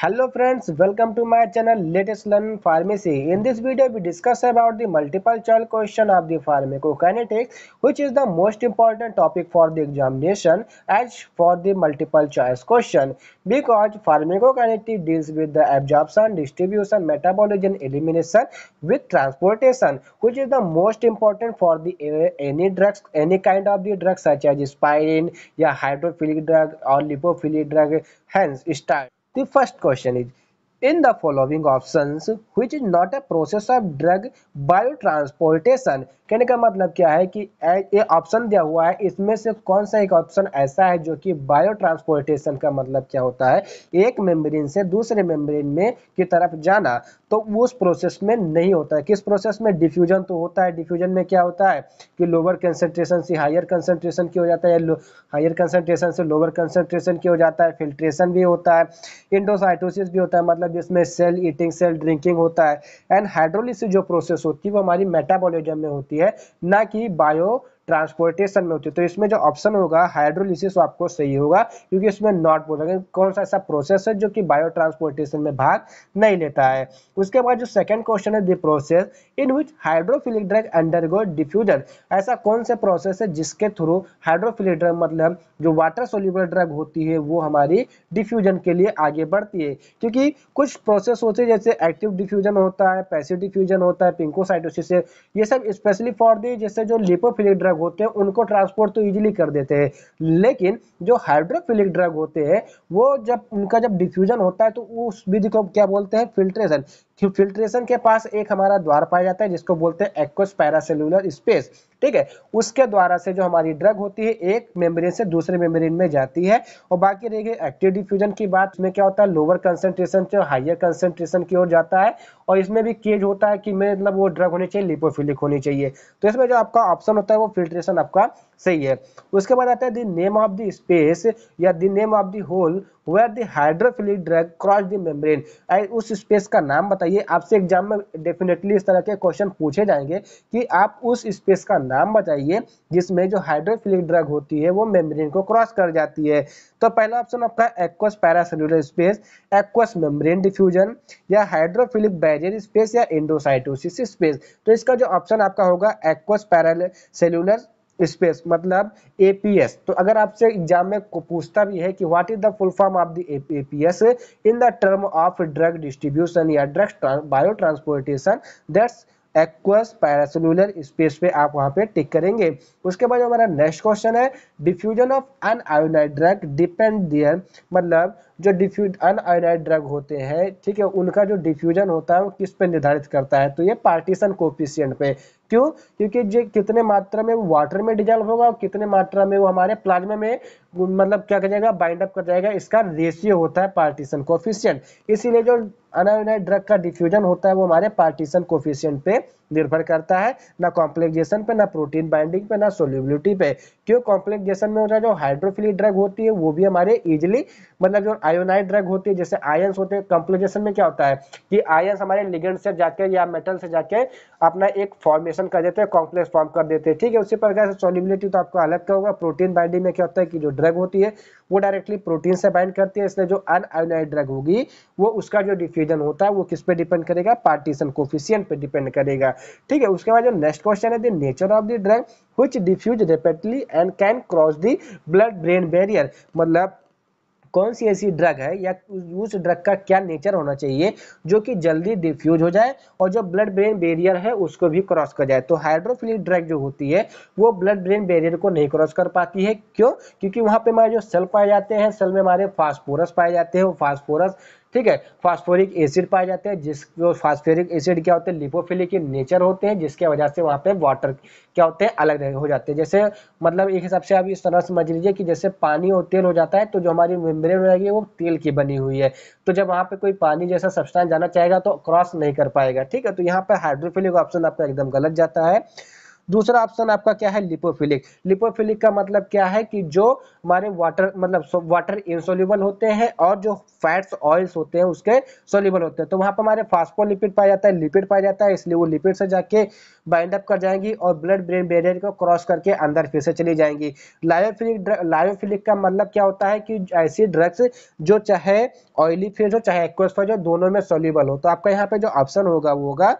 hello friends welcome to my channel latest learn pharmacy in this video we discuss about the multiple choice question of the pharmacokinetics which is the most important topic for the examination as for the multiple choice question because pharmacokinetics deals with the absorption distribution metabolism elimination with transportation which is the most important for the eh, any drugs any kind of the drug such as aspirin a hydrophilic drug or lipophilic drug hence start the first question is in the following options which is not a process of drug biotransportation कहने का मतलब क्या है कि ये option दिया हुआ है इसमें से कौन सा एक ऑप्शन ऐसा है जो कि बायो ट्रांसपोर्टेशन का मतलब क्या होता है एक मेम्ब्रेन से दूसरे मेम्ब्रेन में की तरफ जाना तो उस प्रोसेस में नहीं होता है किस प्रोसेस में डिफ्यूजन तो होता है डिफ्यूजन में क्या होता है कि लोअर कंसेंट्रेशन से हायर कंसेंट्रेशन की हो जाता है हायर कंसेंट्रेशन से लोअर कंसेंट्रेशन की हो जाता है फिल्ट्रेशन भी होता है इंडोसाइटोसिस भी होता है मतलब इसमें सेल ईटिंग सेल ड्रिंकिंग होता है एंड हाइड्रोलिस जो प्रोसेस होती है वो हमारी मेटाबोलिजम में होती है है ना कि बायो ट्रांसपोर्टेशन में होती है तो इसमें जो ऑप्शन होगा हाइड्रोलिसिस आपको सही होगा क्योंकि इसमें नॉट रहे कौन सा ऐसा प्रोसेस है जो कि बायो ट्रांसपोर्टेशन में भाग नहीं लेता है उसके बाद जो सेकंड क्वेश्चन है the process in which hydrophilic drug undergo diffusion ऐसा कौन सा प्रोसेस है जिसके थ्रू हाइड्रोफिलिक ड्रग मतलब जो वाटर सोल्यूबल ड्रग होती है वो हमारी डिफ्यूजन के लिए आगे बढ़ती है क्योंकि कुछ प्रोसेस होते हैं जैसे एक्टिव डिफ्यूजन होता है पैसिव डिफ्यूजन होता है पिंकोसाइटोसिस ये सब स्पेशली फॉर दी जैसे जो लिपोफिलिक ड्रग होते हैं उनको ट्रांसपोर्ट तो ईजिली कर देते हैं लेकिन जो हाइड्रोफिलिक ड्रग होते हैं वो जब उनका जब डिफ्यूजन होता है तो उस विधि को क्या बोलते हैं फिल्ट्रेशन फिल्ट्रेशन के पास एक हमारा द्वार पाया जाता है जिसको बोलते हैं एक्वस पैरासेलुलर स्पेस ठीक है उसके द्वारा से जो हमारी ड्रग होती है एक मेम्ब्रेन से दूसरे मेम्ब्रेन में जाती है और बाकी रहेगी एक्टिव डिफ्यूजन की बात में क्या होता है लोअर कंसेंट्रेशन से हाइयर कंसेंट्रेशन की ओर जाता है और इसमें भी केज होता है कि मतलब वो ड्रग होनी चाहिए लिपोफिलिक होनी चाहिए तो इसमें जो आपका ऑप्शन होता है वो फिल्ट्रेशन आपका सही है उसके बाद आता है the name of the space या the name of the hole where the hydrophilic drug cross the membrane उस स्पेस का नाम बताइए आपसे एग्जाम में डेफिनेटली इस तरह के क्वेश्चन पूछे जाएंगे कि आप उस स्पेस का नाम बताइए जिसमें जो हाइड्रोफिलिक ड्रग होती है वो मेम्ब्रेन को क्रॉस कर जाती है तो पहला ऑप्शन आपका aqueous paracellular space aqueous membrane diffusion या हाइड्रोफिलिक बैरियर स्पेस या एंडोसाइटोसिस स्पेस तो इसका जो ऑप्शन आपका होगा एक्वस पैरासेलुलर स्पेस मतलब एपीएस तो अगर आपसे एग्जाम में पूछता भी है कि what is the full form of the APS in the term of drug distribution या drug bio transportation that's aqueous paracellular space पे आप वहां पे टिक करेंगे उसके बाद हमारा नेक्स्ट क्वेश्चन है diffusion of un ionised drug depend their मतलब जो डिफ्यूज अनआयोनाइड ड्रग होते हैं ठीक है उनका जो डिफ्यूजन होता है वो किस पे निर्धारित करता है तो ये पार्टीशन कोफिशियंट पे क्यों क्योंकि जो कितने मात्रा में वो वाटर में डिजॉल्व होगा और कितने मात्रा में वो हमारे प्लाज्मा में मतलब क्या कर जाएगा बाइंड अप कर जाएगा इसका रेशियो होता है पार्टीशन कोफिशियंट इसीलिए जो अनआयोनाइड ड्रग का डिफ्यूजन होता है वो हमारे पार्टीशन कोफिशियंट पे निर्भर करता है ना कॉम्प्लेक्सेशन पे ना प्रोटीन बाइंडिंग पे ना सोल्यूबिलिटी पे क्यों कॉम्प्लेक्सेशन में होता है जो हाइड्रोफिलिक ड्रग होती है वो भी हमारे इजिली मतलब जो आयोनाइड ड्रग होती है जैसे आयन्स होते हैं कॉम्प्लेक्सेशन में क्या होता है कि आयन्स हमारे लिगेंड से जाके या मेटल से जाके अपना एक फॉर्मेशन कर देते हैं कॉम्प्लेक्स फॉर्म कर देते हैं ठीक है उसी प्रकार से सोल्यूबिलिटी तो आपको अलग का होगा प्रोटीन बाइंडिंग में क्या होता है कि जो ड्रग होती है वो डायरेक्टली प्रोटीन से बाइंड करती है इसलिए जो अन आयोनाइड ड्रग होगी वो उसका जो डिफ्यूजन होता है वो किस पे डिपेंड करेगा पार्टीशन कोफिशियंट पे डिपेंड करेगा ठीक है उसके बाद जो नेक्स्ट क्वेश्चन है the nature of the drug which diffuse rapidly and can cross the blood brain barrier मतलब कौन सी ऐसी ड्रग है या उस ड्रग का क्या नेचर होना चाहिए जो कि जल्दी डिफ्यूज हो जाए और जो ब्लड ब्रेन बैरियर है उसको भी क्रॉस कर जाए तो हाइड्रोफिलिक ड्रग जो होती है वो ब्लड ब्रेन बैरियर को नहीं क्रॉस कर पाती है क्यों क्योंकि वहाँ पे हमारे जो सेल पाए जाते हैं सेल में हमारे फास्फोरस पाए जाते हैं वो फास्फोरस ठीक है फास्फोरिक एसिड पाए जाते हैं जिसको फास्फोरिक एसिड क्या होते हैं लिपोफिलिक नेचर होते हैं जिसके वजह से वहाँ पे वाटर क्या होते हैं अलग हो जाते हैं जैसे मतलब एक हिसाब से आप इस तरह समझ लीजिए कि जैसे पानी और तेल हो जाता है तो जो हमारी मेम्ब्रेन रहेगी वो तेल की बनी हुई है तो जब वहाँ पे कोई पानी जैसा सब्सटेंस जाना चाहेगा तो क्रॉस नहीं कर पाएगा ठीक है तो यहाँ पर हाइड्रोफिलिक ऑप्शन आपका एकदम गलत जाता है दूसरा ऑप्शन आपका क्या है लिपोफिलिक लिपोफिलिक का मतलब क्या है कि जो हमारे वाटर मतलब वाटर इनसोल्यूबल होते हैं और जो फैट्स ऑयल्स होते हैं उसके सोल्यूबल होते हैं तो वहां पर हमारे फास्फोलिपिड पाया जाता है लिपिड पाया जाता है इसलिए वो लिपिड से जाके बाइंड अप कर जाएंगी और ब्लड ब्रेन बैरियर को क्रॉस करके अंदर फिर से चली जाएंगी लायोफिलिक लायोफिलिक का मतलब क्या होता है कि ऐसी ड्रग्स जो चाहे ऑयली फेज हो चाहे एक्वस फेज हो दोनों में सोल्यूबल हो तो आपका यहाँ पे जो ऑप्शन होगा वो होगा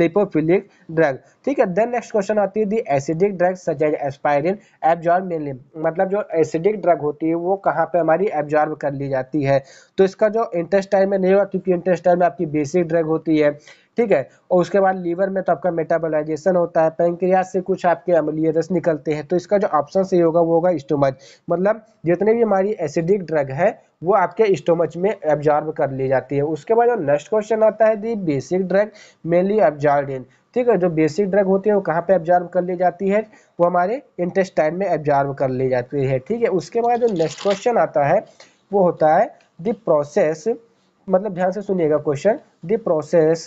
लिपोफिलिक ड्रग ठीक है देन नेक्स्ट क्वेश्चन आती है the acidic drug such as aspirin absorb mainly मतलब जो एसिडिक ड्रग होती है वो कहाँ पे हमारी एब्जॉर्ब कर ली जाती है तो इसका जो इंटेस्टाइन में नहीं होगा क्योंकि इंटेस्टाइन में आपकी बेसिक ड्रग होती है ठीक है और उसके बाद लीवर में तो आपका मेटाबोलाइजेशन होता है पैंक्रियाज से कुछ आपके अम्लीय रस निकलते हैं तो इसका जो ऑप्शन सही होगा वो होगा स्टोमच मतलब जितने भी हमारी एसिडिक ड्रग है वो आपके स्टोमच में एब्जॉर्ब कर ली जाती है उसके बाद जो नेक्स्ट क्वेश्चन आता है the basic drug mainly absorbed in ठीक है जो बेसिक ड्रग होती है वो कहाँ पे एब्जॉर्ब कर ली जाती है वो हमारे इंटेस्टाइन में एब्जॉर्ब कर ली जाती है ठीक है उसके बाद जो नेक्स्ट क्वेश्चन आता है वो होता है द प्रोसेस मतलब ध्यान से सुनिएगा question the process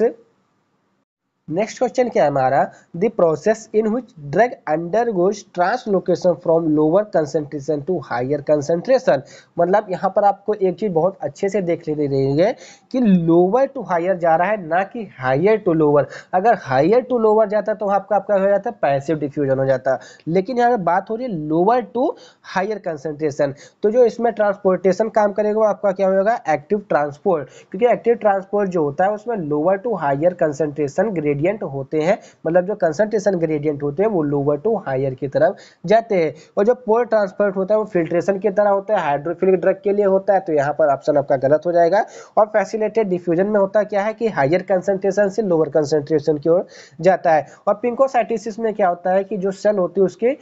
next question क्या है हमारा the process in which drug undergoes translocation from lower concentration to higher concentration मतलब यहाँ पर आपको एक चीज बहुत अच्छे से देख लेनी रहेंगे कि लोअर टू हायर जा रहा है ना कि हायर टू लोअर अगर हायर टू लोअर जाता तो आपका आपका हो जाता पैसिव डिफ्यूजन हो जाता लेकिन यहाँ पर बात हो रही है लोअर टू हायर कंसेंट्रेशन तो जो इसमें ट्रांसपोर्टेशन काम करेगा वो आपका क्या होगा एक्टिव ट्रांसपोर्ट क्योंकि एक्टिव ट्रांसपोर्ट जो होता है उसमें lower to higher concentration grade gradient होते हैं मतलब जो कंसंट्रेशन ग्रेडियंट होते हैं वो लोअर टू हायर की तरफ जाते हैं और जो पोर ट्रांसपोर्ट होता है वो फिल्ट्रेशन की तरह होता है हाइड्रोफिलिक ड्रग के लिए होता है तो यहाँ पर ऑप्शन आपका गलत हो जाएगा और फैसिलेटेड डिफ्यूजन में होता क्या है कि हायर कंसनट्रेशन से लोअर कंसनट्रेशन की ओर जाता है और पिंकोसाइटिस में क्या होता है कि जो सेल होती है उसकी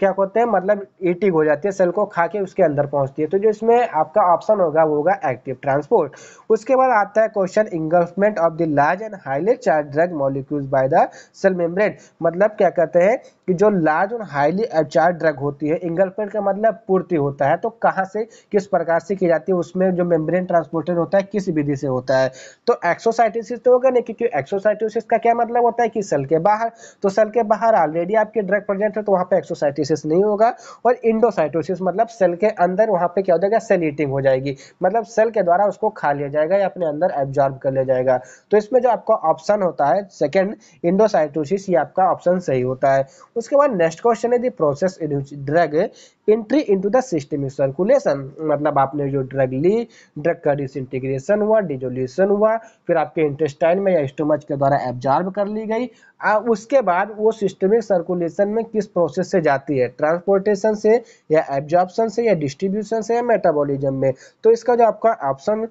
क्या कहते हैं मतलब एटिक हो जाती है सेल को खा के उसके अंदर पहुंचती है तो जो इसमें आपका ऑप्शन होगा वो होगा एक्टिव ट्रांसपोर्ट उसके बाद आता है question engulfment of the large and highly charged drug molecules by the cell membrane मतलब क्या कहते हैं कि जो लार्ज और हाईली एब्चार्ज ड्रग होती है इंगलफेंट का मतलब पूर्ति होता है तो कहाँ से किस प्रकार से की जाती है उसमें जो मेम्ब्रेन ट्रांसपोर्टर होता है किस विधि से होता है तो एक्सोसाइटोसिस तो होगा नहीं क्योंकि एक्सोसाइटोसिस का क्या मतलब होता है कि सेल के बाहर तो सेल के बाहर ऑलरेडी आपके ड्रग प्रेजेंट है तो वहाँ पर एक्सोसाइटोसिस नहीं होगा और इंडोसाइटोसिस मतलब सेल के अंदर वहाँ पर क्या हो जाएगा सेल ईटिंग हो जाएगी मतलब सेल के द्वारा उसको खा लिया जाएगा या अपने अंदर एब्जॉर्ब कर लिया जाएगा तो इसमें जो आपका ऑप्शन होता है सेकेंड इंडोसाइटोसिस ये आपका ऑप्शन सही होता है उसके बाद नेक्स्ट क्वेश्चन है the process in which drug entry into the system is circulation मतलब आपने जो ड्रग ली ड्रग का डिसइंटीग्रेशन हुआ डिजोल्यूशन हुआ फिर आपके इंटेस्टाइन में या स्टोमच के द्वारा एब्जॉर्ब कर ली गई आ, उसके बाद वो सिस्टमिक सर्कुलेशन में किस प्रोसेस से जाती है ट्रांसपोर्टेशन से या एब्जॉर्प्शन से या डिस्ट्रीब्यूशन से या मेटाबॉलिज्म में तो इसका जो आपका ऑप्शन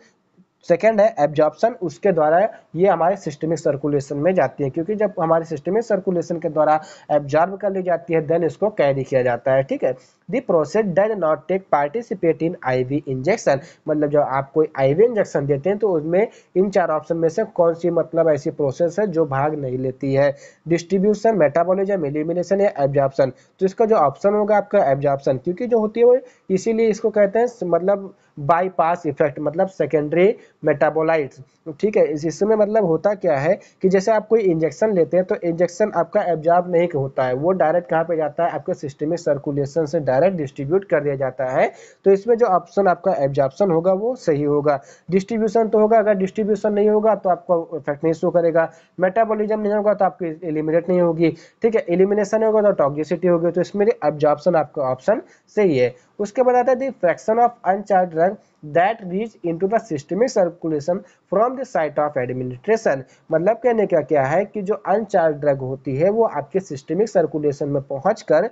सेकेंड है एब्जॉर्प्शन उसके द्वारा ये हमारे सिस्टमिक सर्कुलेशन में जाती है क्योंकि जब हमारे सिस्टमिक सर्कुलेशन के द्वारा एब्जॉर्ब कर ली जाती है देन इसको कैरी किया जाता है ठीक है the process does not take participate in IV injection मतलब जब आप कोई आईवी इंजेक्शन देते हैं तो उसमें इन चार ऑप्शन में से कौन सी मतलब ऐसी प्रोसेस है जो भाग नहीं लेती है डिस्ट्रीब्यूशन मेटाबॉलिज्म एलिमिनेशन या एब्जॉर्प्शन तो इसका जो ऑप्शन होगा आपका एब्जॉर्प्शन क्योंकि जो होती है वो इसीलिए इसको कहते हैं मतलब बाईपास इफेक्ट मतलब सेकेंडरी मेटाबोलाइट ठीक है इसमें मतलब होता क्या है कि जैसे आप कोई इंजेक्शन लेते हैं तो इंजेक्शन आपका एब्जॉर्ब नहीं होता है वो डायरेक्ट कहाँ पे जाता है आपके सिस्टमिक सर्कुलेशन से डायरेक्ट डायरेक्ट डिस्ट्रीब्यूट कर दिया जाता है तो इसमें जो ऑप्शन आपका एब्जॉर्प्शन होगा वो सही होगा डिस्ट्रीब्यूशन तो होगा अगर डिस्ट्रीब्यूशन नहीं होगा तो आपको इफेक्ट नहीं शो करेगा मेटाबोलिज्म नहीं होगा तो आपकी एलिमिनेट नहीं होगी ठीक है एलिमिनेशन होगा तो टॉक्सिसिटी होगी तो इसमें एब्जॉर्प्शन आपका ऑप्शन सही है उसके बाद आता है दी फ्रैक्शन ऑफ अनचार्ज रंग that reach into the systemic circulation from the site of administration मतलब कहने का क्या है कि जो अनचार्ज ड्रग होती है वो आपके सिस्टमिक सर्कुलेशन में पहुंचकर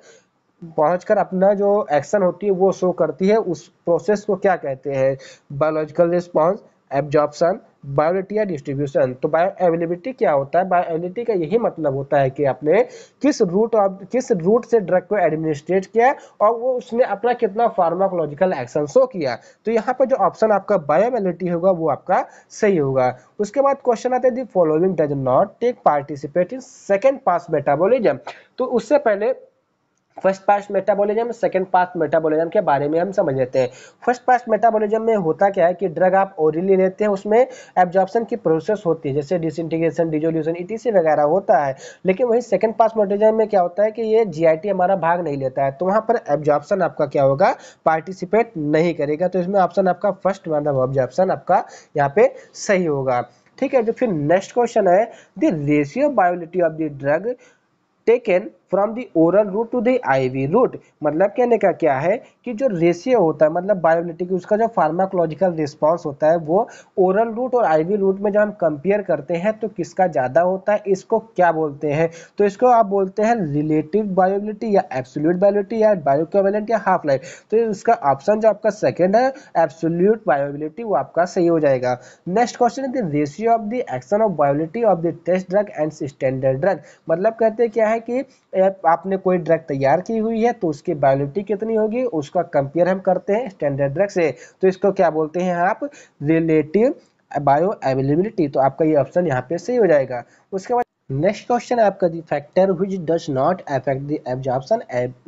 पहुंचकर अपना जो एक्शन होती है वो शो करती है उस प्रोसेस को क्या कहते हैं बायोलॉजिकल रिस्पॉन्स एब्जॉर्प्शन बायोलिटी या डिस्ट्रीब्यूशन तो बायो एवेलेबिलिटी क्या होता है बायो एवेलिटी का यही मतलब होता है कि आपने किस रूट ऑफ किस रूट से ड्रग को एडमिनिस्ट्रेट किया और वो उसने अपना कितना फार्माकोलॉजिकल एक्शन शो किया तो यहाँ पर जो ऑप्शन आपका बायो एवेलिटी होगा वो आपका सही होगा उसके बाद क्वेश्चन आता है the following does not take participate in second pass metabolism तो उससे पहले first pass metabolism second pass metabolism के बारे में हम समझ लेते हैं फर्स्ट पास मेटाबॉलिज्म में होता क्या है कि ड्रग आप ओरली लेते हैं उसमें एब्जॉर्प्शन की प्रोसेस होती है जैसे डिसइंटीग्रेशन डिजोल्यूशन इटीसी वगैरह होता है लेकिन वही सेकंड पास मेटाबॉलिज्म में क्या होता है कि ये जी हमारा भाग नहीं लेता है तो वहाँ पर एब्जॉर्प्शन आपका क्या होगा पार्टिसिपेट नहीं करेगा तो इसमें ऑप्शन आपका फर्स्ट मतलब ऑब्जॉर्प्शन आपका यहाँ पे सही होगा ठीक है जो फिर नेक्स्ट क्वेश्चन है the ratio bioavailability of the drug taken from the oral route to the IV route मतलब कहने का क्या है कि जो रेशियो होता है मतलब बायोलिटिक उसका जो फार्माकोलॉजिकल रिस्पॉन्स होता है वो ओरल रूट और आईवी रूट में जब हम कंपेयर करते हैं तो किसका ज़्यादा होता है इसको क्या बोलते हैं तो इसको आप बोलते हैं रिलेटिव बायोबिलिटी या एब्सोल्यूट बायोबिलिटी या बायोक्वेलेंट या हाफ लाइफ तो इसका ऑप्शन जो आपका सेकेंड है एब्सोल्यूट बायोबिलिटी वो आपका सही हो जाएगा नेक्स्ट क्वेश्चन है the ratio of the action of bioavailability of the test drug and standard drug मतलब कहते हैं क्या है कि आपने कोई ड्रग तैयार की हुई है तो उसकी बायोलिटी कितनी होगी उसका कंपेयर हम करते हैं स्टैंडर्ड ड्रग से तो इसको क्या बोलते हैं आप रिलेटिव बायो अवेलेबिलिटी तो आपका ये ऑप्शन यहाँ पे सही हो जाएगा उसके बाद नेक्स्ट क्वेश्चन आपका the factor which does not affect the absorption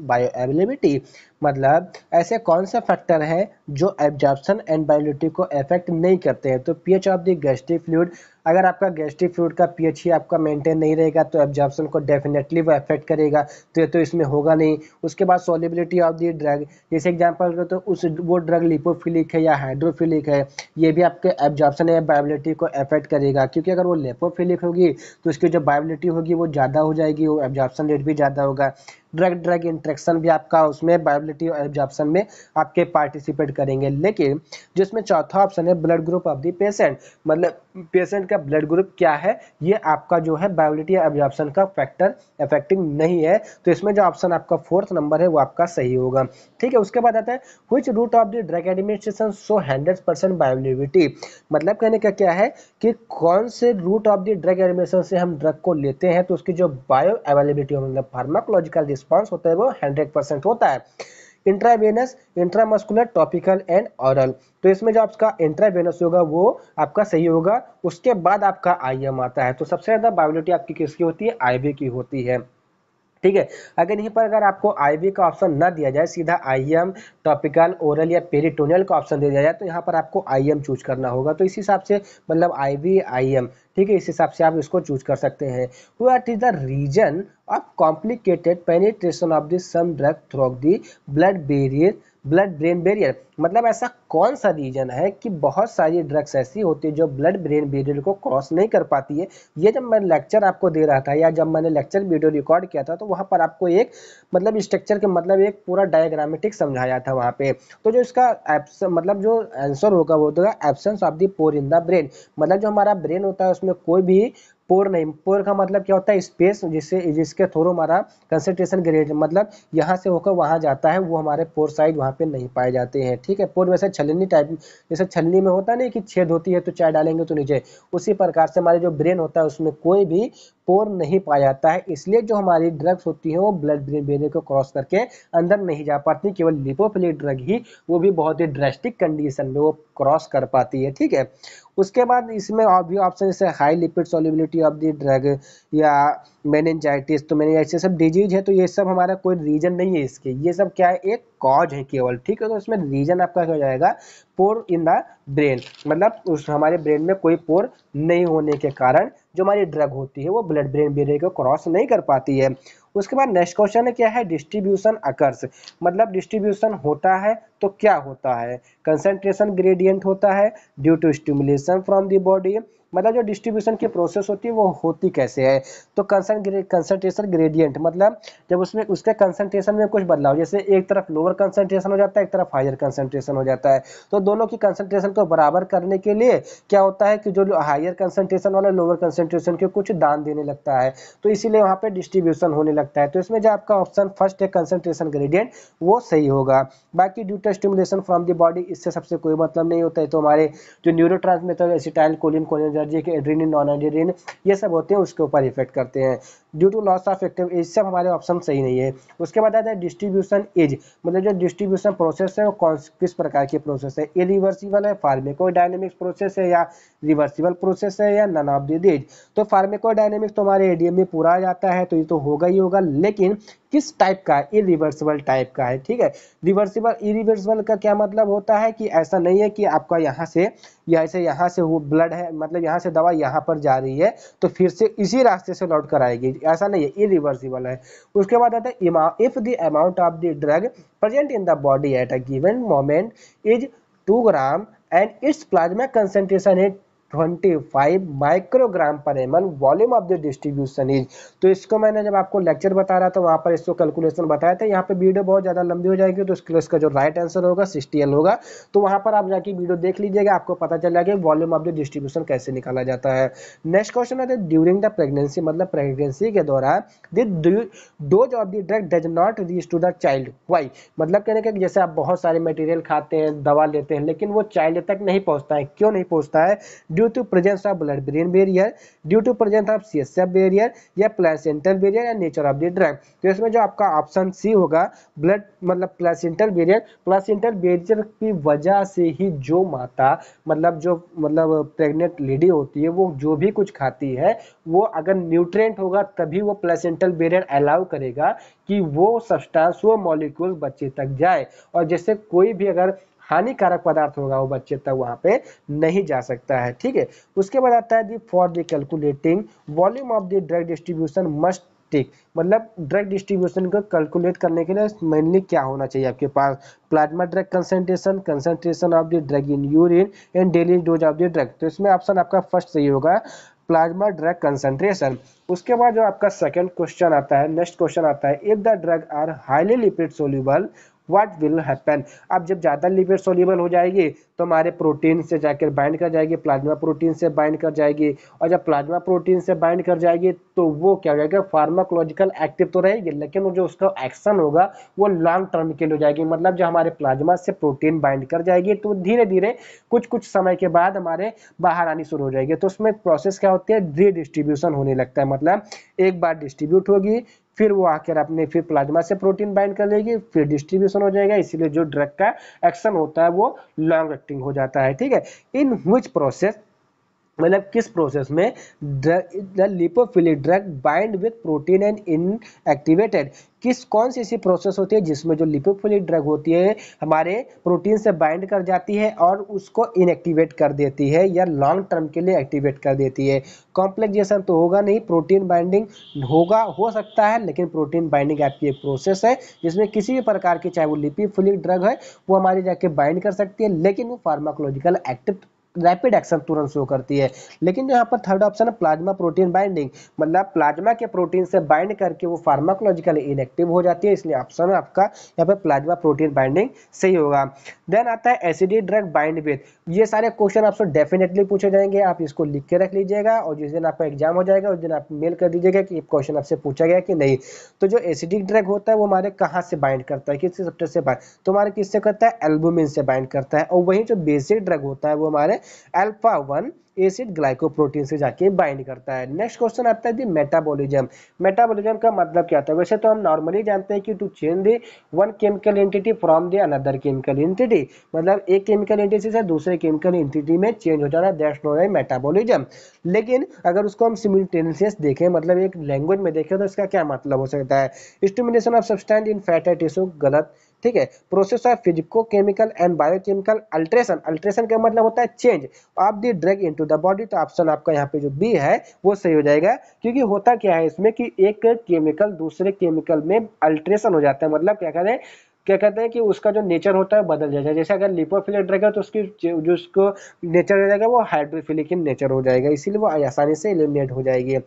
bioavailability मतलब ऐसे कौन से फैक्टर हैं जो एब्जॉर्बन एंड बायोलिटी को अफेक्ट नहीं करते हैं तो pH of the gastric fluid अगर आपका गैस्ट्रिक फ्लूड का पीएच ही आपका मेंटेन नहीं रहेगा तो एब्जॉर्बन को डेफिनेटली वो अफेक्ट करेगा तो ये तो इसमें होगा नहीं उसके बाद सॉलिबिलिटी ऑफ द ड्रग जैसे एग्जाम्पल तो उस वो ड्रग लिपोफिलिक है या हाइड्रोफिलिक है ये भी आपके एब्जॉर्बन या बायोबिलिटी को अफेक्ट करेगा क्योंकि अगर वो लेपोफिलिक होगी तो उसकी जो बायोबिलिटी होगी वो ज़्यादा हो जाएगी वो एब्जॉर्बन रेट भी ज़्यादा होगा ड्रग ड्रग इंट्रेक्शन भी आपका उसमें बायोबिलिटी और एब्जॉर्प्शन में आपके पार्टिसिपेट करेंगे लेकिन जिसमें चौथा ऑप्शन है blood group of the patient मतलब पेशेंट का ब्लड ग्रुप क्या है ये आपका जो है बायोबिलिटी या एब्जॉर्प्शन का फैक्टर इफेक्टिंग नहीं है तो इसमें जो ऑप्शन आपका फोर्थ नंबर है वो आपका सही होगा ठीक है उसके बाद आता है which route of the drug administration so hundred percent bioavailability मतलब कहने का क्या है कि कौन से route of the drug administration से हम ड्रग को लेते हैं तो उसकी जो बायो अवेलेबिलिटी मतलब फार्माकोलॉजिकल रिस्पॉन्स होता है वो हंड्रेड परसेंट होता है intravenous intramuscular topical and oral तो इसमें जो आपका इंट्रावेनस होगा वो आपका सही होगा उसके बाद आपका आईएम आता है तो सबसे ज़्यादा बायोलिटी आपकी किसकी होती है आईवी की होती है ठीक है अगर यहीं पर अगर आपको आईवी का ऑप्शन ना दिया जाए सीधा आईएम टॉपिकल ओरल या पेरिटोनियल का ऑप्शन दिया जाए तो यहाँ पर आपको आईएम चूज करना होगा तो इस हिसाब से मतलब आईवी आईएम ठीक है इस हिसाब से आप इसको चूज कर सकते हैं what is the reason of complicated penetration of the some drug through the blood barrier blood brain barrier मतलब ऐसा कौन सा रीजन है कि बहुत सारी ड्रग्स ऐसी होती है जो ब्लड ब्रेन बैरियर को क्रॉस नहीं कर पाती है ये जब मैं लेक्चर आपको दे रहा था या जब मैंने लेक्चर वीडियो रिकॉर्ड किया था तो वहाँ पर आपको एक मतलब स्ट्रक्चर के मतलब एक पूरा डायग्रामेटिक समझाया था वहाँ पे तो जो इसका एप्स मतलब जो आंसर होगा वो होगा absence of the pore in the brain मतलब जो हमारा ब्रेन होता है उसमें कोई भी पोर नहीं पोर का मतलब क्या होता है स्पेस जिससे जिसके थ्रू हमारा कंसेंट्रेशन ग्रेड मतलब यहाँ से होकर वहाँ जाता है वो हमारे पोर साइड वहाँ पे नहीं पाए जाते हैं ठीक है पोर वैसे छलनी टाइप जैसे छलनी में होता नहीं कि छेद होती है तो चाय डालेंगे तो नीचे उसी प्रकार से हमारे जो ब्रेन होता है उसमें कोई भी पोर नहीं पाया जाता है इसलिए जो हमारी ड्रग्स होती हैं वो ब्लड ब्रेन बेरियर को क्रॉस करके अंदर नहीं जा पाती केवल लिपोफिलिक ड्रग ही वो भी बहुत ही ड्रेस्टिक कंडीशन में वो क्रॉस कर पाती है ठीक है उसके बाद इसमें और भी ऑप्शन जैसे high lipid solubility of the drug या मैनेजाइटिस तो ऐसे सब डिजीज है तो ये सब हमारा कोई रीजन नहीं है इसके ये सब क्या है एक कॉज है केवल ठीक है तो इसमें रीजन आपका क्या हो जाएगा पोर इन द ब्रेन मतलब उस हमारे ब्रेन में कोई पोर नहीं होने के कारण जो हमारी ड्रग होती है वो ब्लड ब्रेन बेरे को क्रॉस नहीं कर पाती है उसके बाद नेक्स्ट क्वेश्चन है क्या है डिस्ट्रीब्यूशन अकर्स मतलब डिस्ट्रीब्यूशन होता है तो क्या होता है कंसेंट्रेशन ग्रेडियंट होता है due to stimulation from the body मतलब जो डिस्ट्रीब्यूशन की प्रोसेस होती है वो होती कैसे है तो कंसन कंसनट्रेशन ग्रेडियंट मतलब जब उसमें उसके कंसनट्रेशन में कुछ बदलाव जैसे एक तरफ लोअर कंसनट्रेशन हो जाता है एक तरफ हायर कंसनट्रेशन हो जाता है तो दोनों की कंसनट्रेशन को बराबर करने के लिए क्या होता है कि जो हायर कंसनट्रेशन वाला लोअर कंसनट्रेशन के कुछ दान देने लगता है तो इसीलिए वहाँ पर डिस्ट्रीब्यूशन होने लगता है तो इसमें जो आपका ऑप्शन फर्स्ट है कंसनट्रेशन ग्रेडियंट वो सही होगा बाकी due to stimulation from the body इससे सबसे कोई मतलब नहीं होता है तो हमारे जो neurotransmitter acetylcholine cholinergic के नॉन एड्रीन ये सब होते हैं उसके ऊपर इफेक्ट करते हैं due to loss of active age सब हमारे ऑप्शन सही नहीं है उसके बाद आता है डिस्ट्रीब्यूशन एज मतलब जो डिस्ट्रीब्यूशन प्रोसेस है वो कौन किस प्रकार की प्रोसेस है ए रिवर्सिबल है फार्मेको डायनेमिक्स प्रोसेस है या रिवर्सिबल प्रोसेस है या नन ऑफ दी एज तो फार्मेको डायनेमिक्स तो हमारे एडीएम में पूरा आ जाता है तो ये तो होगा ही होगा लेकिन किस टाइप का है रिवर्सिबल टाइप का है ठीक है रिवर्सिबल इरिवर्सिबल का क्या मतलब होता है कि ऐसा नहीं है कि आपका यहाँ से या ऐसे यहाँ से वो ब्लड है मतलब यहाँ से दवा यहाँ पर जा रही है तो फिर से इसी रास्ते से लौट कर आएगी ऐसा नहीं है इरिवर्सिबल है उसके बाद आता है if the amount of the drug present in the body at a given moment is two gram and it's plasma concentration है 25 microgram per M volume of the distribution is तो इसको मैंने जब आपको लेक्चर बता रहा था वहाँ पर इसको कैलकुलेशन बताया था यहाँ पे वीडियो बहुत ज़्यादा लंबी हो जाएगी तो इसके लिए इसका जो राइट आंसर होगा सिक्सटी एल होगा तो वहाँ पर आप जाके वीडियो देख लीजिएगा आपको पता चल जाएगा वॉल्यूम ऑफ द डिस्ट्रीब्यूशन कैसे निकाला जाता है नेक्स्ट क्वेश्चन आता है ड्यूरिंग द प्रेगनेंसी मतलब प्रेगनेंसी के दौरान dose of the drug does not reach to the child why मतलब कहने का जैसे आप बहुत सारे मटेरियल खाते हैं दवा लेते हैं लेकिन वो चाइल्ड तक नहीं पहुँचता है क्यों नहीं पहुँचता है due to presence of blood brain barrier due to presence of C S F barrier या प्लेसेंटल बेरियर या नेचर ऑफ द ड्रग तो इसमें जो आपका ऑप्शन सी होगा ब्लड मतलब प्लेसेंटल बेरियर प्लेसेंटल बेरियर की वजह से ही जो माता मतलब जो मतलब प्रेग्नेंट लेडी होती है वो जो भी कुछ खाती है वो अगर न्यूट्रेंट होगा तभी वो प्लेसेंटल बेरियर अलाउ करेगा कि वो सब्सटेंस वो मॉलिक्यूल बच्चे तक जाए और जैसे कोई भी अगर हानिकारक पदार्थ होगा वो बच्चे तक वहाँ पे नहीं जा सकता है ठीक है उसके बाद आता है the for the calculating volume of the drug distribution must ठीक मतलब ड्रग डिस्ट्रीब्यूशन को कैलकुलेट करने के लिए मेनली क्या होना चाहिए आपके पास plasma drug concentration concentration of the drug in urine and daily dose of the drug तो इसमें ऑप्शन आपका फर्स्ट सही होगा प्लाज्मा ड्रग कंसेंट्रेशन उसके बाद जो आपका सेकंड क्वेश्चन आता है नेक्स्ट क्वेश्चन आता है if the drug are highly lipid soluble what will happen अब जब ज़्यादा लिपिड सोल्यूबल हो जाएगी तो हमारे प्रोटीन से जाकर बाइंड कर जाएगी प्लाज्मा प्रोटीन से बाइंड कर जाएगी और जब प्लाज्मा प्रोटीन से बाइंड कर जाएगी तो वो क्या हो जाएगा फार्माकोलॉजिकल एक्टिव तो रहेगी लेकिन जो उसका एक्शन होगा वो लॉन्ग टर्म के लिए हो जाएगी मतलब जब हमारे प्लाज्मा से प्रोटीन बाइंड कर जाएगी तो धीरे धीरे कुछ कुछ समय के बाद हमारे बाहर आनी शुरू हो जाएगी तो उसमें प्रोसेस क्या होती है री डिस्ट्रीब्यूशन होने लगता है मतलब एक बार डिस्ट्रीब्यूट होगी फिर वो आकर अपने फिर प्लाज्मा से प्रोटीन बाइंड कर लेगी फिर डिस्ट्रीब्यूशन हो जाएगा इसीलिए जो ड्रग का एक्शन होता है वो लॉन्ग एक्टिंग हो जाता है ठीक है इन विच प्रोसेस मतलब किस प्रोसेस में the lipophilic drug bind with protein and in activated किस कौन सी ऐसी प्रोसेस होती है जिसमें जो लिपोफिलिक ड्रग होती है हमारे प्रोटीन से बाइंड कर जाती है और उसको इनएक्टिवेट कर देती है या लॉन्ग टर्म के लिए एक्टिवेट कर देती है कॉम्प्लेक्सेशन तो होगा नहीं प्रोटीन बाइंडिंग होगा हो सकता है लेकिन प्रोटीन बाइंडिंग आपकी एक प्रोसेस है जिसमें किसी भी प्रकार की चाहे वो लिपोफिलिक ड्रग है वो हमारे जाके बाइंड कर सकती है लेकिन वो फार्माकोलॉजिकल एक्टिव रैपिड एक्शन तुरंत शो करती है लेकिन यहाँ पर थर्ड ऑप्शन है प्लाज्मा प्रोटीन बाइंडिंग मतलब प्लाज्मा के प्रोटीन से बाइंड करके वो फार्माकोलॉजिकली इनएक्टिव हो जाती है इसलिए ऑप्शन आपका यहाँ पर प्लाज्मा प्रोटीन बाइंडिंग सही होगा देन आता है एसिडी ड्रग बाइंड विथ ये सारे क्वेश्चन आपसे डेफिनेटली पूछे जाएंगे आप इसको लिख के रख लीजिएगा और जिस दिन आपका एग्जाम हो जाएगा उस दिन आप मेल कर दीजिएगा कि क्वेश्चन आपसे पूछा गया कि नहीं तो जो एसिडिक ड्रग होता है वो हमारे कहाँ से बाइंड करता है किस सेप्टर से बाइंड तो हमारे किससे करता है एल्बुमिन से बाइंड करता है और वहीं जो बेसिक ड्रग होता है वो हमारे अल्फा वन एसिड ग्लाइकोप्रोटीन से जाके बाइंड करता है नेक्स्ट क्वेश्चन आता है दी मेटाबॉलिज्म मेटाबॉलिज्म का मतलब क्या होता है वैसे तो हम नॉर्मली जानते हैं कि to change the one chemical entity from the another chemical entity मतलब एक केमिकल एंटिटी से दूसरे केमिकल एंटिटी में चेंज हो जाना दैट्स नोन एज मेटाबॉलिज्म लेकिन अगर उसको हम सिमिलटेनियस देखें मतलब एक लैंग्वेज में देखें तो इसका क्या मतलब हो सकता है stimulation of substance in fatty tissue गलत ठीक है process of physico chemical and biochemical alteration alteration का मतलब होता है change of the drug into the body तो ऑप्शन आपका यहाँ पे जो बी है वो सही हो जाएगा क्योंकि होता क्या है इसमें कि एक केमिकल दूसरे केमिकल में अल्ट्रेशन हो जाता है मतलब क्या हैं क्या कहते हैं कि उसका जो नेचर होता है बदल जाएगा जैसे अगर लिपोफिलिक ड्रग है तो उसकी जो उसको नेचर हो जाएगा वो हाइड्रोफिलिक इन नेचर हो जाएगा इसीलिए वो आसानी से एलिमिनेट हो जाएगी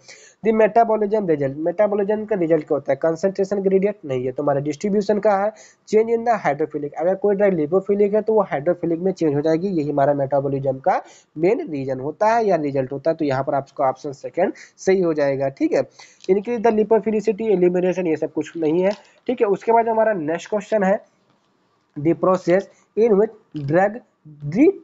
दी मेटाबोलिज्म रिजल्ट मेटाबोलिज्म का रिजल्ट क्या होता है कंसनट्रेशन ग्रेडियंट नहीं है तुम्हारा डिस्ट्रीब्यूशन का है चेंज इन द हाइड्रोफिलिक अगर कोई ड्रग लिपोफिलिक है तो वो हाइड्रोफिलिक में चेंज हो जाएगी यही हमारा मेटाबोलिज्म का मेन रीजन होता है या रिजल्ट होता है तो यहाँ पर आपको ऑप्शन सेकेंड सही हो जाएगा ठीक है इनक्रीज द लिपोफिलिसिटी एलिमिनेशन ये सब कुछ नहीं है ठीक है उसके बाद हमारा नेक्स्ट क्वेश्चन है the process in which drug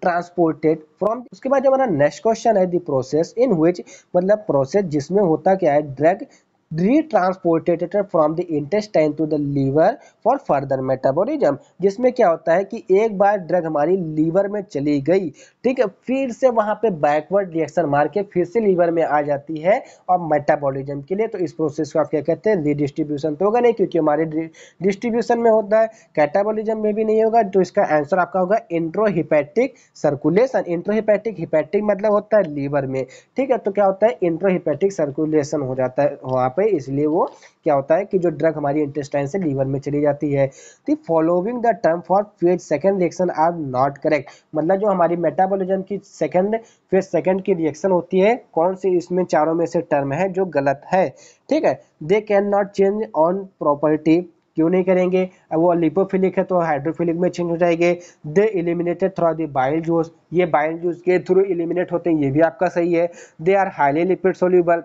transported from उसके बाद जो हमारा नेक्स्ट क्वेश्चन है द प्रोसेस इन विच मतलब प्रोसेस जिसमें होता क्या है drug retransported from the intestine to the liver for further metabolism जिसमें क्या होता है कि एक बार ड्रग हमारी लीवर में चली गई ठीक है फिर से वहां पे बैकवर्ड रिएक्शन मार के फिर से लीवर में आ जाती है और मेटाबॉलिज्म के लिए तो इस प्रोसेस को आप क्या कहते हैं रिडिस्ट्रीब्यूशन तो होगा नहीं क्योंकि हमारे डिस्ट्रीब्यूशन में होता है कैटाबोलिज्म में भी नहीं होगा तो इसका आंसर आपका होगा इंट्रोहिपैटिक सर्कुलेशन इंट्रोहिपैटिक हिपैटिक मतलब होता है लीवर में ठीक है तो क्या होता है इंट्रोहिपैटिक सर्कुलेशन हो जाता है हो आप पे इसलिए वो क्या होता है कि जो ड्रग हमारी इंटेस्टाइन से लीवर में चली जाती है तो following the term for phase second reaction are not correct मतलब जो हमारी मेटाबोलिज्म की सेकेंड फेज सेकेंड की रिएक्शन होती है कौन सी इसमें चारों में से टर्म है जो गलत है ठीक है they can not change on property क्यों नहीं करेंगे अब वो लिपोफिलिक है तो हाइड्रोफिलिक में चेंज हो जाएंगे they eliminated through the bile juice ये बाइल जूस के थ्रू इलिमिनेट होते हैं ये भी आपका सही है they are highly lipid soluble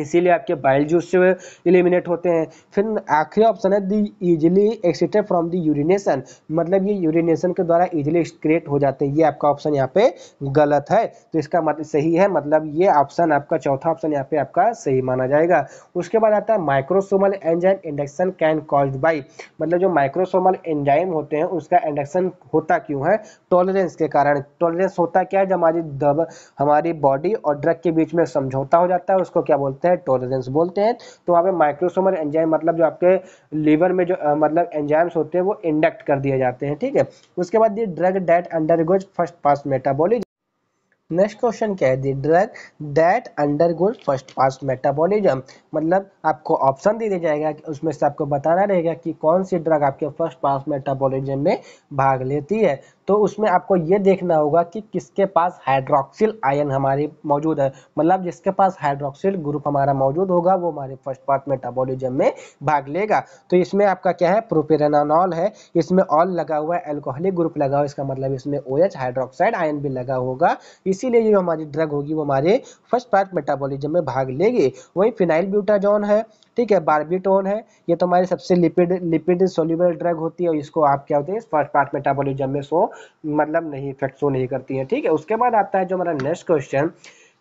इसीलिए आपके बाइल जूस से इलिमिनेट होते हैं फिर आखिरी ऑप्शन है the easily excited from the urination मतलब ये यूरिनेशन के द्वारा इजिली एक्सक्रिएट हो जाते हैं ये आपका ऑप्शन यहाँ पे गलत है तो इसका मतलब सही है मतलब ये ऑप्शन आपका चौथा ऑप्शन यहाँ पे आपका सही माना जाएगा उसके बाद आता है microsomal enzyme induction can cause by मतलब जो माइक्रोसोमल एंजाइम होते हैं उसका इंडक्शन होता क्यों है टॉलरेंस के कारण टॉलरेंस होता क्या है जब हमारी हमारी बॉडी और ड्रग के बीच में समझौता हो जाता है उसको क्या बोलते हैं है टॉलरेंस बोलते हैं तो वहाँ पे माइक्रोसोमल एंजाइम मतलब जो आपके लीवर में जो मतलब एंजाइम्स होते हैं वो इंडक्ट कर दिए जाते हैं ठीक है उसके बाद ये drug that undergoes first pass metabolism next question क्या है the drug that under first pass metabolism मतलब आपको ऑप्शन दे दिया जाएगा कि उसमें से आपको बताना रहेगा कि कौन सी ड्रग आपके फर्स्ट पास मेटाबॉलिज्म में भाग लेती है तो उसमें आपको ये देखना होगा कि किसके पास हाइड्रोक्सिल आयन हमारे मौजूद है मतलब जिसके पास हाइड्रोक्सिल ग्रुप हमारा मौजूद होगा वो हमारे फर्स्ट पार्ट मेटाबॉलिज्म में भाग लेगा तो इसमें आपका क्या है प्रोपेरानॉल है इसमें ऑल लगा हुआ है एल्कोहलिक ग्रुप लगा हुआ इसका मतलब इसमें ओ एच हाइड्रोक्साइड आयन भी लगा होगा इसीलिए जो हमारी ड्रग होगी वो हमारे फर्स्ट पार्ट मेटाबोलिज्म में भाग लेगी वही फिनाइल ब्यूटाजोन है ठीक है बार्बिटोन है ये तो हमारी सबसे लिपिड लिपिड सोल्यूबल ड्रग होती है और इसको आप क्या होते हैं फर्स्ट पार्ट मेटाबॉलिज्म में सो मतलब नहीं इफेक्ट शो नहीं करती है ठीक है उसके बाद आता है जो हमारा next question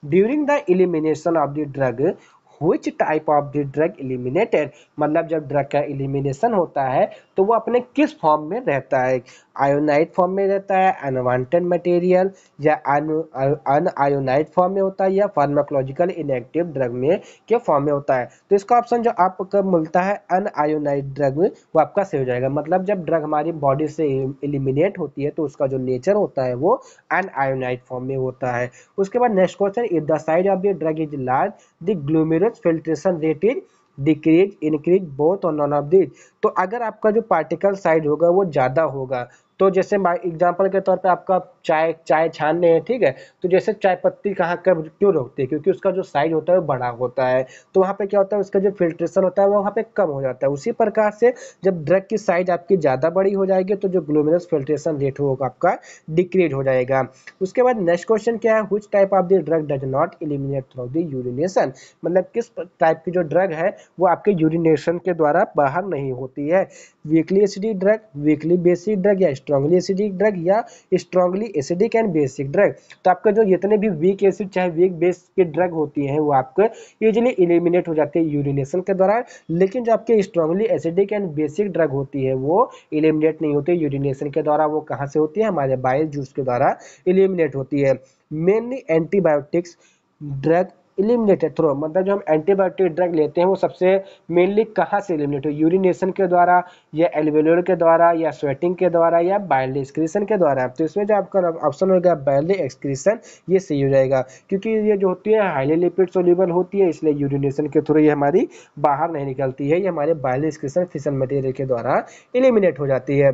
during the elimination of the drug which type of the drug eliminated मतलब जब ड्रग का एलिमिनेशन होता है तो वो अपने किस फॉर्म में रहता है आयोनाइट फॉर्म में रहता है अनवांटेड मटेरियल या अन आयोनाइट फॉर्म में होता है या फार्माकोलॉजिकल इनएक्टिव ड्रग में के फॉर्म में होता है तो इसका ऑप्शन जो आपको मिलता है अन आयोनाइट ड्रग में वो आपका सही हो जाएगा मतलब जब ड्रग हमारी बॉडी से इलिमिनेट होती है तो उसका जो नेचर होता है वो अन आयोनाइट फॉर्म में होता है उसके बाद next question if the side of the drug is large the glomerular filtration rate is decrease increase both और नॉन ऑफ दिस तो अगर आपका जो पार्टिकल साइज होगा वो ज़्यादा होगा तो जैसे एग्जाम्पल के तौर पे आपका चाय चाय छानने हैं ठीक है तो जैसे चाय पत्ती कहाँ कब क्यों रोकती है क्योंकि उसका जो साइज होता है वो बड़ा होता है तो वहाँ पे क्या होता है उसका जो फिल्ट्रेशन होता है वो वहाँ पे कम हो जाता है उसी प्रकार से जब ड्रग की साइज आपकी ज़्यादा बड़ी हो जाएगी तो जो ग्लोमेरस फिल्ट्रेशन रेट होगा आपका डिक्रीज हो जाएगा उसके बाद नेक्स्ट क्वेश्चन क्या है which type of the drug does not eliminate through the urination मतलब किस टाइप की जो ड्रग है वो आपके यूरिनेशन के द्वारा बाहर नहीं होती है weakly acidic drug weakly basic drug या स्ट्रॉन्गली एसिडिक ड्रग या strongly acidic and basic drug तो आपका जो जितने भी वीक एसिड चाहे वीक बेस के ड्रग होती हैं वो आपके ईजिली इलिमिनेट हो जाती है यूरिनेशन के दौरान लेकिन जो आपके strongly acidic and basic drug होती है वो इलिमिनेट नहीं होती यूरिनेशन के द्वारा वो कहाँ से होती है हमारे बायल जूस के द्वारा इलिमिनेट होती है mainly antibiotics drug eliminated through मतलब जो हम एंटीबायोटिक ड्रग लेते हैं वो सबसे मेनली कहाँ से इलिमिनेट हो यूरिनेशन के द्वारा या एल्वेलोर के द्वारा या स्वेटिंग के द्वारा या बायली एक्सक्रीशन के द्वारा तो इसमें जो आपका ऑप्शन गया बायली एक्सक्रीशन ये सही हो जाएगा क्योंकि ये जो होती है हाईली लिपिड सोल्यूबल होती है इसलिए यूरिनेशन के थ्रू ये हमारी बाहर नहीं निकलती है ये हमारे बायली एक्सक्रीशन फिशन मटेरियल के द्वारा इलिमिनेट हो जाती है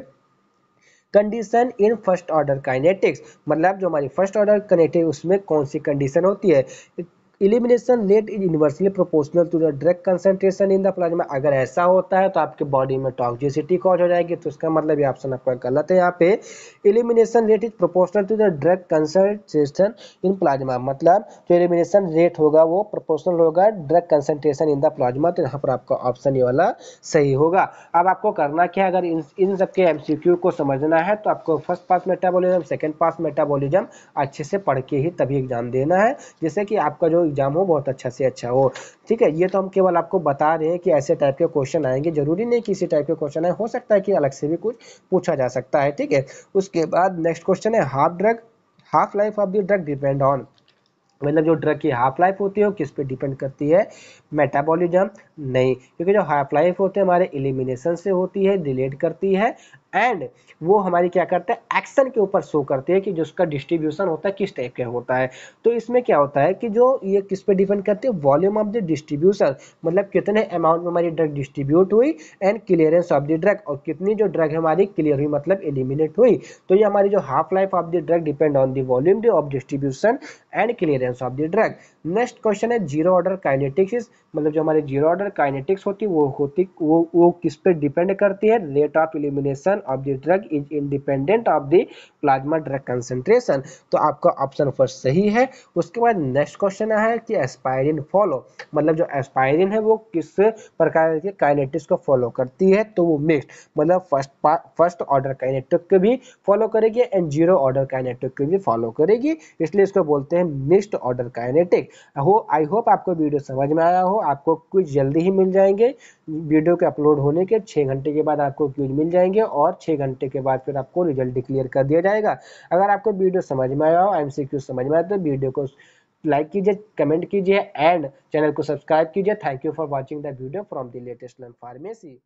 condition in first order kinetics मतलब जो हमारी फर्स्ट ऑर्डर कनेटिक उसमें कौन सी कंडीशन होती है elimination rate is universally proportional to the drug concentration in the plasma अगर ऐसा होता है तो आपके बॉडी में टॉक्सिसिटी कॉज हो जाएगी तो इसका मतलब ये ऑप्शन आपका गलत है यहाँ पे elimination rate is proportional to the drug concentration in plasma मतलब जो इलिमिनेशन रेट होगा वो प्रोपोर्शनल होगा drug concentration in the plasma तो यहाँ पर आपका ऑप्शन ये वाला सही होगा अब आपको करना क्या है अगर इन इन सबके क्यू को समझना है तो आपको first pass metabolism second pass metabolism अच्छे से पढ़ के ही तभी एग्जाम देना है जैसे कि आपका जो एग्ज़ाम हो बहुत अच्छा से अच्छा हो ठीक है ये तो हम केवल आपको बता रहे हैं कि ऐसे टाइप के क्वेश्चन आएंगे ज़रूरी नहीं कि इसी टाइप के क्वेश्चन आए हो सकता है कि अलग से भी कुछ पूछा जा सकता है ठीक है उसके बाद नेक्स्ट क्वेश्चन है half drug half life of the drug depend on मतलब जो ड्रग की हाफ लाइफ होती है वो किस पे डिपेंड करती है मेटाबॉलिज्म नहीं क्योंकि जो हाफ लाइफ होते हैं हमारे एलिमिनेशन से होती है डिलेट करती है एंड वो हमारी क्या करते हैं एक्शन के ऊपर शो करती है कि जो उसका डिस्ट्रीब्यूशन होता है किस टाइप का होता है तो इसमें क्या होता है कि जो ये किस पे डिपेंड करते हैं वॉल्यूम ऑफ द डिस्ट्रीब्यूशन मतलब कितने अमाउंट में हमारी ड्रग डिस्ट्रीब्यूट हुई and clearance of the drug और कितनी जो ड्रग हमारी क्लियर हुई मतलब एलिमिनेट हुई तो ये हमारी जो half life of the drug depend on volume volume of distribution and clearance of the drug next question है जीरो ऑर्डर काइनेटिक्स मतलब जो हमारी जीरो ऑर्डर काइनेटिक्स होती है वो होती वो वो किस पे डिपेंड करती है rate of elimination of the drug is independent of the plasma drug concentration तो आपका ऑप्शन फर्स्ट सही है उसके बाद नेक्स्ट क्वेश्चन है कि एस्पायरिन फॉलो मतलब जो एस्पायरिन है वो किस प्रकार के काइनेटिक्स को फॉलो करती है तो वो मिक्स मतलब फर्स्ट फर्स्ट ऑर्डर काइनेटिक को भी फॉलो करेगी एंड जीरो ऑर्डर काइनेटिक को भी फॉलो करेगी इसलिए इसको बोलते हैं मिक्स्ड ऑर्डर काइनेटिक हो आई होप आपको वीडियो समझ में आया हो आपको क्विज जल्दी ही मिल जाएंगे वीडियो के अपलोड होने के छः घंटे के बाद आपको क्विज मिल जाएंगे और छः घंटे के बाद फिर आपको रिजल्ट डिक्लेयर कर दिया जाएगा अगर आपको वीडियो समझ में आया हो एम समझ में आया तो वीडियो को लाइक कीजिए कमेंट कीजिए एंड चैनल को सब्सक्राइब कीजिए thank you for watching the video from the latest learn pharmacy